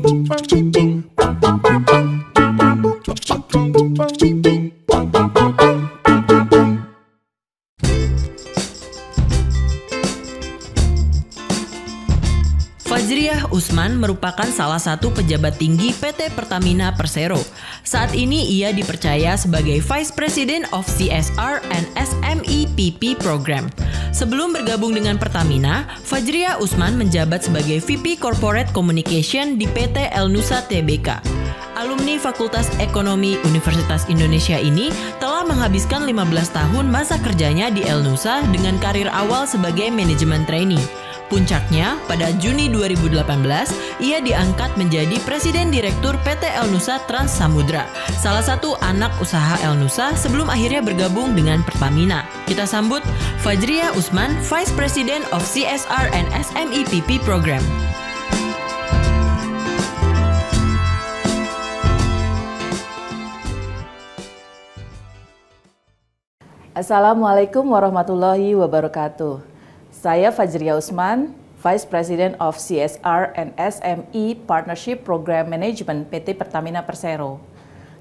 around. salah satu pejabat tinggi PT Pertamina Persero. Saat ini ia dipercaya sebagai Vice President of CSR and SMEPP Program. Sebelum bergabung dengan Pertamina, Fajria Usman menjabat sebagai VP Corporate Communication di PT El Nusa TBK alumni Fakultas Ekonomi Universitas Indonesia ini telah menghabiskan 15 tahun masa kerjanya di El Nusa dengan karir awal sebagai manajemen trainee. Puncaknya, pada Juni 2018, ia diangkat menjadi Presiden Direktur PT El Nusa Trans Samudra, salah satu anak usaha El Nusa sebelum akhirnya bergabung dengan Pertamina. Kita sambut Fajria Usman, Vice President of CSR and SMEPP Program. Assalamualaikum warahmatullahi wabarakatuh. Saya Fajriya Usman, Vice President of CSR and SME Partnership Program Management PT Pertamina Persero.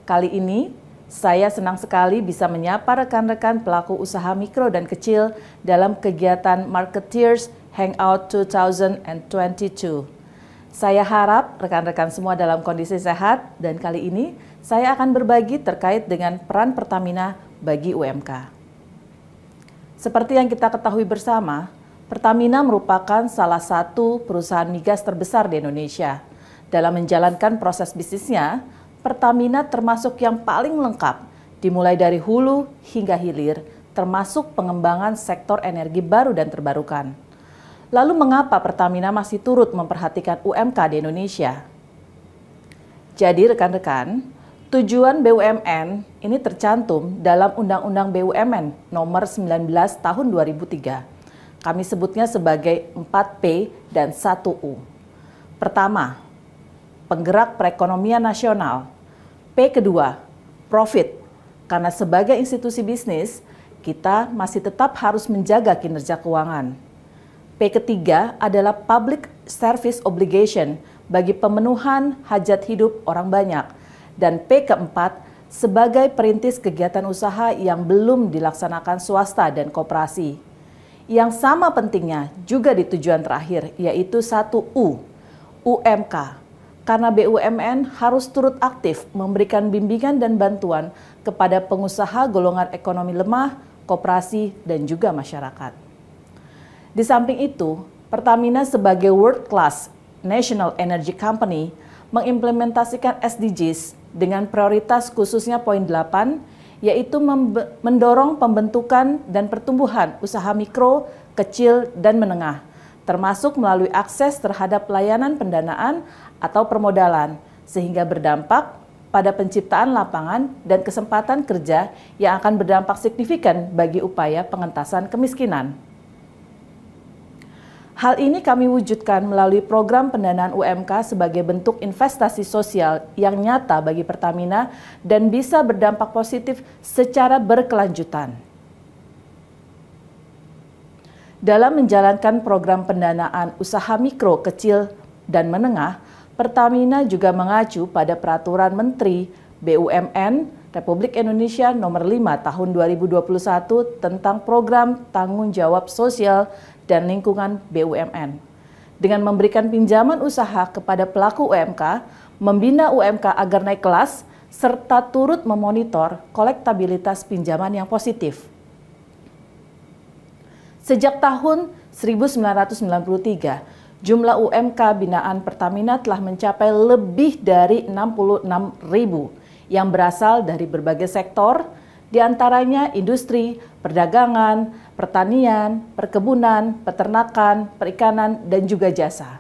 Kali ini, saya senang sekali bisa menyapa rekan-rekan pelaku usaha mikro dan kecil dalam kegiatan Marketeers Hangout 2022. Saya harap rekan-rekan semua dalam kondisi sehat dan kali ini saya akan berbagi terkait dengan peran Pertamina bagi UMK. Seperti yang kita ketahui bersama, Pertamina merupakan salah satu perusahaan migas terbesar di Indonesia. Dalam menjalankan proses bisnisnya, Pertamina termasuk yang paling lengkap, dimulai dari hulu hingga hilir, termasuk pengembangan sektor energi baru dan terbarukan. Lalu mengapa Pertamina masih turut memperhatikan UMK di Indonesia? Jadi rekan-rekan, Tujuan BUMN ini tercantum dalam Undang-Undang BUMN Nomor 19 Tahun 2003. Kami sebutnya sebagai 4P dan 1U. Pertama, penggerak perekonomian nasional. P kedua, profit. Karena sebagai institusi bisnis, kita masih tetap harus menjaga kinerja keuangan. P ketiga adalah public service obligation bagi pemenuhan hajat hidup orang banyak. Dan P keempat sebagai perintis kegiatan usaha yang belum dilaksanakan swasta dan kooperasi yang sama pentingnya juga di tujuan terakhir yaitu satu U, UMK. Karena BUMN harus turut aktif memberikan bimbingan dan bantuan kepada pengusaha golongan ekonomi lemah, koperasi, dan juga masyarakat. Di samping itu, Pertamina sebagai world class national energy company mengimplementasikan SDGs dengan prioritas khususnya poin 8 yaitu mendorong pembentukan dan pertumbuhan usaha mikro, kecil, dan menengah, termasuk melalui akses terhadap layanan pendanaan atau permodalan, sehingga berdampak pada penciptaan lapangan dan kesempatan kerja yang akan berdampak signifikan bagi upaya pengentasan kemiskinan. Hal ini kami wujudkan melalui program pendanaan UMK sebagai bentuk investasi sosial yang nyata bagi Pertamina dan bisa berdampak positif secara berkelanjutan. Dalam menjalankan program pendanaan usaha mikro, kecil, dan menengah, Pertamina juga mengacu pada Peraturan Menteri BUMN Republik Indonesia Nomor 5 Tahun 2021 tentang Program Tanggung Jawab Sosial dan lingkungan BUMN. Dengan memberikan pinjaman usaha kepada pelaku UMK, membina UMK agar naik kelas, serta turut memonitor kolektabilitas pinjaman yang positif. Sejak tahun 1993, jumlah UMK binaan Pertamina telah mencapai lebih dari 66 ribu yang berasal dari berbagai sektor, di antaranya industri, perdagangan, pertanian, perkebunan, peternakan, perikanan, dan juga jasa.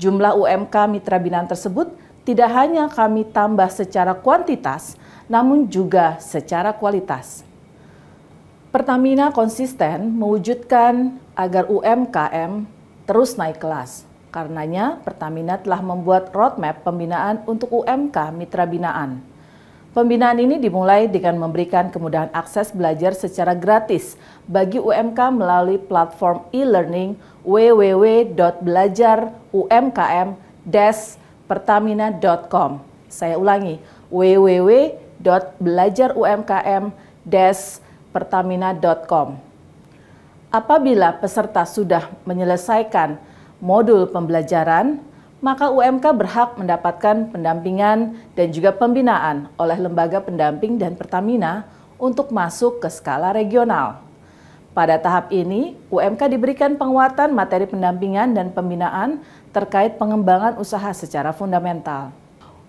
Jumlah UMK mitra binaan tersebut tidak hanya kami tambah secara kuantitas, namun juga secara kualitas. Pertamina konsisten mewujudkan agar UMKM terus naik kelas. Karenanya, Pertamina telah membuat roadmap pembinaan untuk UMK mitra binaan. Pembinaan ini dimulai dengan memberikan kemudahan akses belajar secara gratis bagi UMK melalui platform e-learning www.belajarumkm-pertamina.com. Saya ulangi, www.belajarumkm-pertamina.com. Apabila peserta sudah menyelesaikan modul pembelajaran, maka UMK berhak mendapatkan pendampingan dan juga pembinaan oleh lembaga pendamping dan Pertamina untuk masuk ke skala regional. Pada tahap ini, UMK diberikan penguatan materi pendampingan dan pembinaan terkait pengembangan usaha secara fundamental.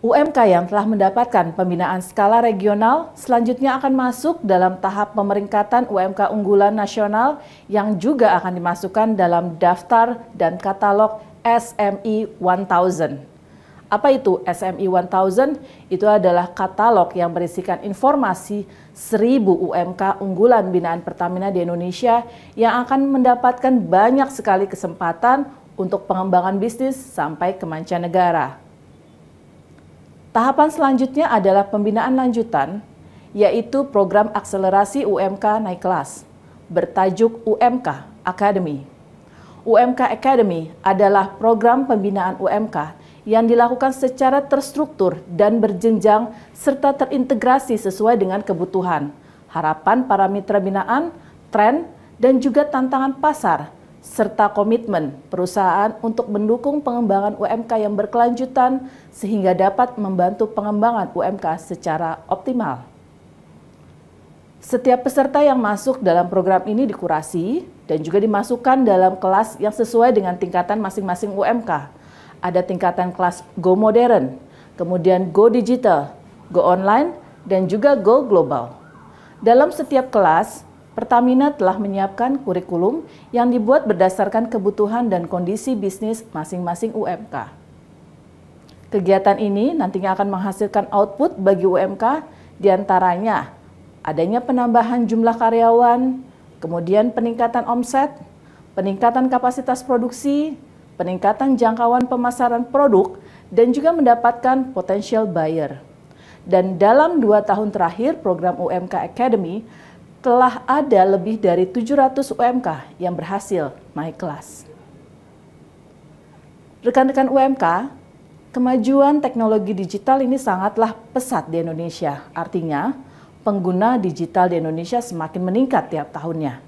UMK yang telah mendapatkan pembinaan skala regional selanjutnya akan masuk dalam tahap pemeringkatan UMK unggulan nasional yang juga akan dimasukkan dalam daftar dan katalog SME 1000. Apa itu SME 1000? Itu adalah katalog yang berisikan informasi 1000 UMK unggulan binaan Pertamina di Indonesia yang akan mendapatkan banyak sekali kesempatan untuk pengembangan bisnis sampai ke mancanegara. Tahapan selanjutnya adalah pembinaan lanjutan, yaitu program akselerasi UMK naik kelas, bertajuk UMK Academy. UMK Academy adalah program pembinaan UMK yang dilakukan secara terstruktur dan berjenjang serta terintegrasi sesuai dengan kebutuhan, harapan para mitra binaan, tren, dan juga tantangan pasar, serta komitmen perusahaan untuk mendukung pengembangan UMK yang berkelanjutan sehingga dapat membantu pengembangan UMK secara optimal. Setiap peserta yang masuk dalam program ini dikurasi dan juga dimasukkan dalam kelas yang sesuai dengan tingkatan masing-masing UMK. Ada tingkatan kelas Go Modern, kemudian Go Digital, Go Online, dan juga Go Global. Dalam setiap kelas, Pertamina telah menyiapkan kurikulum yang dibuat berdasarkan kebutuhan dan kondisi bisnis masing-masing UMK. Kegiatan ini nantinya akan menghasilkan output bagi UMK diantaranya adanya penambahan jumlah karyawan, kemudian peningkatan omset, peningkatan kapasitas produksi, peningkatan jangkauan pemasaran produk, dan juga mendapatkan potensial buyer. Dan dalam dua tahun terakhir program UMK Academy telah ada lebih dari 700 UMK yang berhasil naik kelas. Rekan-rekan UMK, kemajuan teknologi digital ini sangatlah pesat di Indonesia. Artinya, pengguna digital di Indonesia semakin meningkat tiap tahunnya.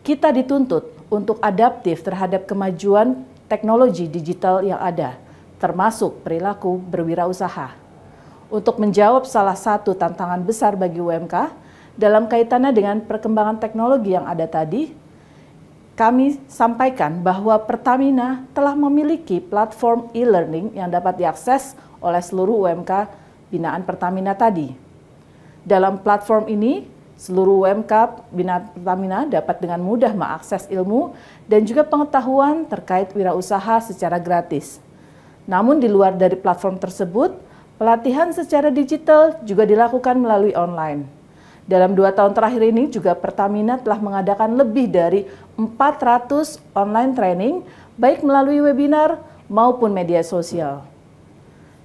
Kita dituntut untuk adaptif terhadap kemajuan teknologi digital yang ada, termasuk perilaku berwirausaha. Untuk menjawab salah satu tantangan besar bagi UMK dalam kaitannya dengan perkembangan teknologi yang ada tadi, kami sampaikan bahwa Pertamina telah memiliki platform e-learning yang dapat diakses oleh seluruh UMK binaan Pertamina tadi. Dalam platform ini, seluruh UMK Binaan Pertamina dapat dengan mudah mengakses ilmu dan juga pengetahuan terkait wirausaha secara gratis. Namun di luar dari platform tersebut, pelatihan secara digital juga dilakukan melalui online. Dalam dua tahun terakhir ini juga Pertamina telah mengadakan lebih dari 400 online training baik melalui webinar maupun media sosial.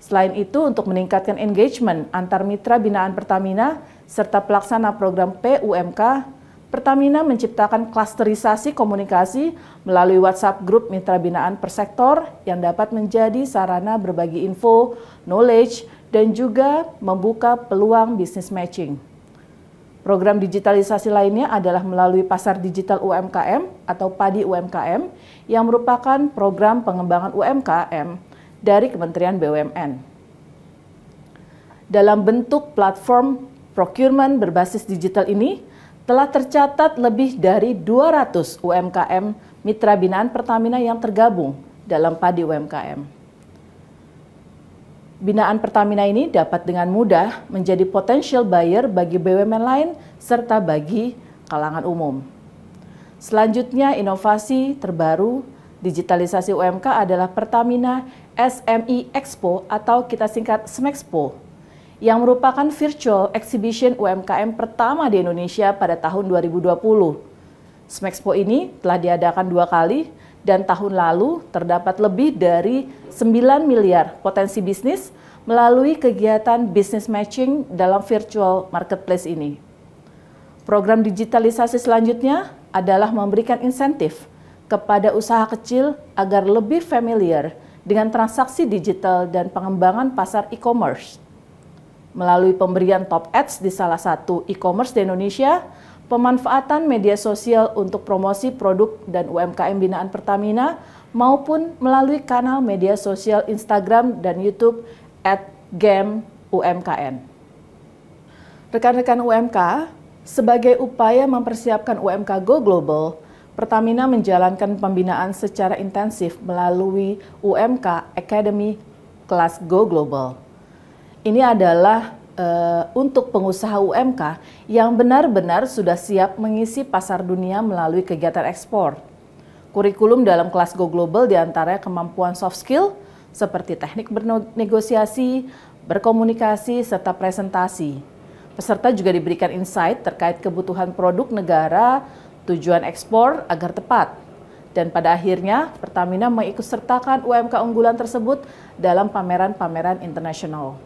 Selain itu, untuk meningkatkan engagement antar mitra binaan Pertamina serta pelaksana program PUMK, Pertamina menciptakan klasterisasi komunikasi melalui WhatsApp grup mitra binaan per sektor yang dapat menjadi sarana berbagi info, knowledge, dan juga membuka peluang bisnis matching. Program digitalisasi lainnya adalah melalui Pasar Digital UMKM atau PADI UMKM yang merupakan program pengembangan UMKM dari Kementerian BUMN. Dalam bentuk platform procurement berbasis digital ini, telah tercatat lebih dari 200 UMKM mitra binaan Pertamina yang tergabung dalam padi UMKM binaan Pertamina ini dapat dengan mudah menjadi potential buyer bagi BUMN lain serta bagi kalangan umum. Selanjutnya, inovasi terbaru digitalisasi UMK adalah Pertamina SME Expo atau kita singkat Smexpo yang merupakan virtual exhibition UMKM pertama di Indonesia pada tahun 2020. Smexpo ini telah diadakan dua kali dan tahun lalu terdapat lebih dari 9 miliar potensi bisnis melalui kegiatan business matching dalam virtual marketplace ini. Program digitalisasi selanjutnya adalah memberikan insentif kepada usaha kecil agar lebih familiar dengan transaksi digital dan pengembangan pasar e-commerce. Melalui pemberian top ads di salah satu e-commerce di Indonesia, pemanfaatan media sosial untuk promosi produk dan UMKM binaan Pertamina maupun melalui kanal media sosial Instagram dan YouTube at game Rekan-rekan UMK, sebagai upaya mempersiapkan UMK Go Global, Pertamina menjalankan pembinaan secara intensif melalui UMK Academy kelas Go Global. Ini adalah e, untuk pengusaha UMK yang benar-benar sudah siap mengisi pasar dunia melalui kegiatan ekspor. Kurikulum dalam kelas Go Global diantaranya kemampuan soft skill seperti teknik bernegosiasi, berkomunikasi, serta presentasi. Peserta juga diberikan insight terkait kebutuhan produk negara, tujuan ekspor agar tepat. Dan pada akhirnya, Pertamina mengikutsertakan UMK unggulan tersebut dalam pameran-pameran internasional.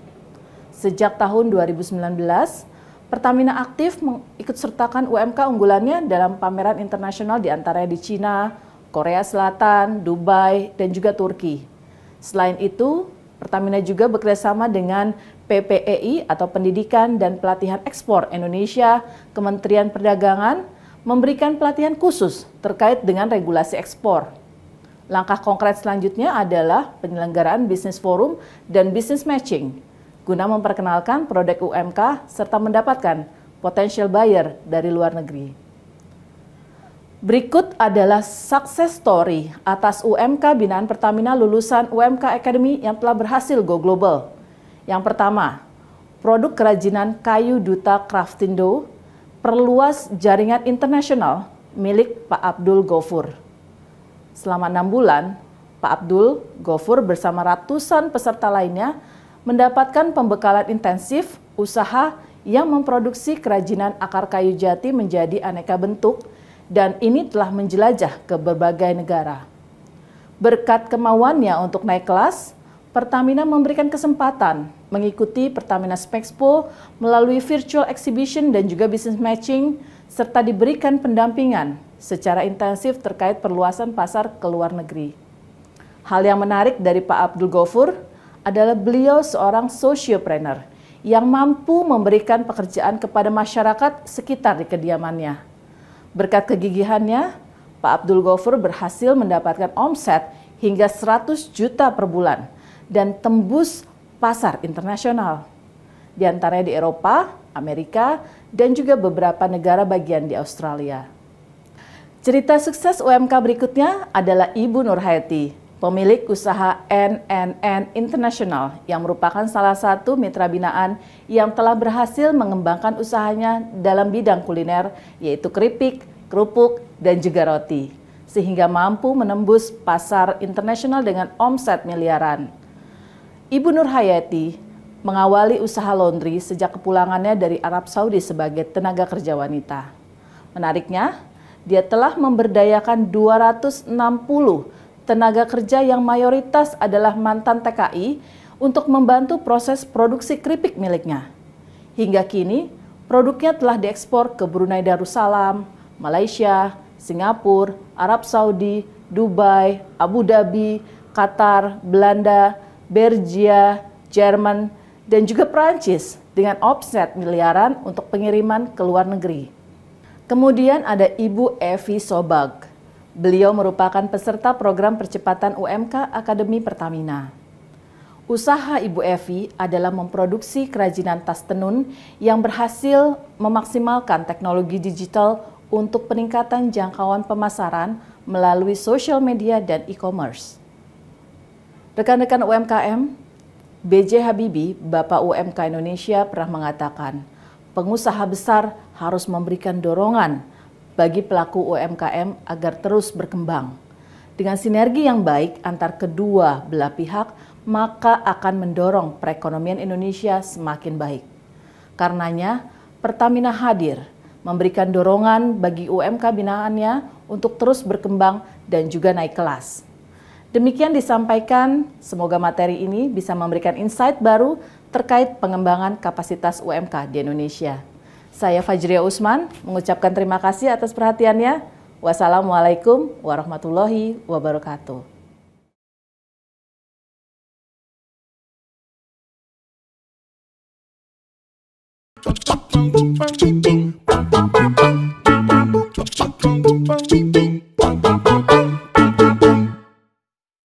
Sejak tahun 2019, Pertamina aktif mengikutsertakan UMK unggulannya dalam pameran internasional di antaranya di Cina, Korea Selatan, Dubai, dan juga Turki. Selain itu, Pertamina juga bekerjasama dengan PPEI atau Pendidikan dan Pelatihan Ekspor Indonesia, Kementerian Perdagangan, memberikan pelatihan khusus terkait dengan regulasi ekspor. Langkah konkret selanjutnya adalah penyelenggaraan bisnis forum dan bisnis matching guna memperkenalkan produk UMK serta mendapatkan potensial buyer dari luar negeri. Berikut adalah success story atas UMK binaan Pertamina lulusan UMK Academy yang telah berhasil go global. Yang pertama, produk kerajinan kayu Duta Craftindo perluas jaringan internasional milik Pak Abdul Gofur. Selama enam bulan, Pak Abdul Gofur bersama ratusan peserta lainnya mendapatkan pembekalan intensif usaha yang memproduksi kerajinan akar kayu jati menjadi aneka bentuk dan ini telah menjelajah ke berbagai negara. Berkat kemauannya untuk naik kelas, Pertamina memberikan kesempatan mengikuti Pertamina Spexpo melalui virtual exhibition dan juga business matching, serta diberikan pendampingan secara intensif terkait perluasan pasar ke luar negeri. Hal yang menarik dari Pak Abdul Gofur adalah beliau seorang sociopreneur yang mampu memberikan pekerjaan kepada masyarakat sekitar di kediamannya. Berkat kegigihannya, Pak Abdul Gofur berhasil mendapatkan omset hingga 100 juta per bulan dan tembus pasar internasional. Di antaranya di Eropa, Amerika, dan juga beberapa negara bagian di Australia. Cerita sukses UMK berikutnya adalah Ibu Nurhayati, pemilik usaha NNN International yang merupakan salah satu mitra binaan yang telah berhasil mengembangkan usahanya dalam bidang kuliner yaitu keripik, kerupuk, dan juga roti sehingga mampu menembus pasar internasional dengan omset miliaran. Ibu Nur Hayati mengawali usaha laundry sejak kepulangannya dari Arab Saudi sebagai tenaga kerja wanita. Menariknya, dia telah memberdayakan 260 tenaga kerja yang mayoritas adalah mantan TKI untuk membantu proses produksi keripik miliknya. Hingga kini, produknya telah diekspor ke Brunei Darussalam, Malaysia, Singapura, Arab Saudi, Dubai, Abu Dhabi, Qatar, Belanda, Belgia, Jerman, dan juga Perancis dengan offset miliaran untuk pengiriman ke luar negeri. Kemudian ada Ibu Evi Sobag. Beliau merupakan peserta program percepatan UMK Akademi Pertamina. Usaha Ibu Evi adalah memproduksi kerajinan tas tenun yang berhasil memaksimalkan teknologi digital untuk peningkatan jangkauan pemasaran melalui social media dan e-commerce. Rekan-rekan UMKM, BJ Habibie, Bapak UMK Indonesia pernah mengatakan, pengusaha besar harus memberikan dorongan bagi pelaku UMKM agar terus berkembang. Dengan sinergi yang baik antar kedua belah pihak, maka akan mendorong perekonomian Indonesia semakin baik. Karenanya, Pertamina hadir memberikan dorongan bagi UMK binaannya untuk terus berkembang dan juga naik kelas Demikian disampaikan, semoga materi ini bisa memberikan insight baru terkait pengembangan kapasitas UMK di Indonesia. Saya Fajria Usman mengucapkan terima kasih atas perhatiannya. Wassalamualaikum warahmatullahi wabarakatuh. Bang, bang, bang, bang.